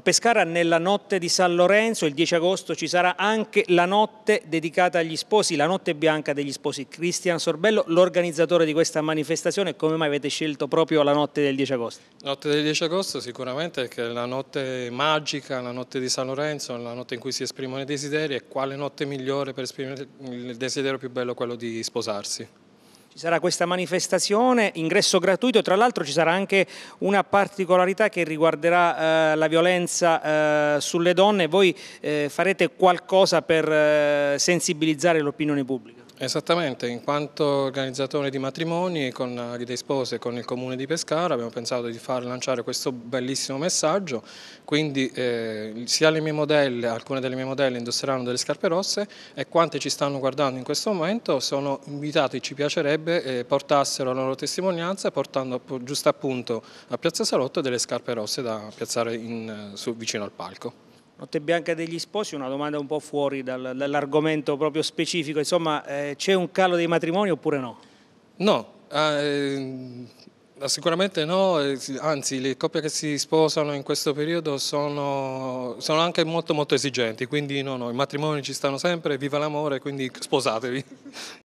A Pescara nella notte di San Lorenzo, il 10 agosto, ci sarà anche la notte dedicata agli sposi, la notte bianca degli sposi. Cristian Sorbello, l'organizzatore di questa manifestazione, come mai avete scelto proprio la notte del 10 agosto? La notte del 10 agosto sicuramente è la notte magica, la notte di San Lorenzo, la notte in cui si esprimono i desideri e quale notte migliore per esprimere il desiderio più bello, quello di sposarsi sarà questa manifestazione, ingresso gratuito, tra l'altro ci sarà anche una particolarità che riguarderà eh, la violenza eh, sulle donne, voi eh, farete qualcosa per eh, sensibilizzare l'opinione pubblica? Esattamente, in quanto organizzatore di matrimoni con Ride Spose e con il Comune di Pescara abbiamo pensato di far lanciare questo bellissimo messaggio, quindi eh, sia le mie modelle, alcune delle mie modelle indosseranno delle scarpe rosse e quante ci stanno guardando in questo momento sono invitati, ci piacerebbe, eh, portassero la loro testimonianza portando giusto appunto a Piazza Salotto delle scarpe rosse da piazzare in, eh, su, vicino al palco. Notte Bianca degli Sposi, una domanda un po' fuori dal, dall'argomento proprio specifico, insomma eh, c'è un calo dei matrimoni oppure no? No, eh, sicuramente no, eh, anzi le coppie che si sposano in questo periodo sono, sono anche molto molto esigenti, quindi no, no, i matrimoni ci stanno sempre, viva l'amore, quindi sposatevi.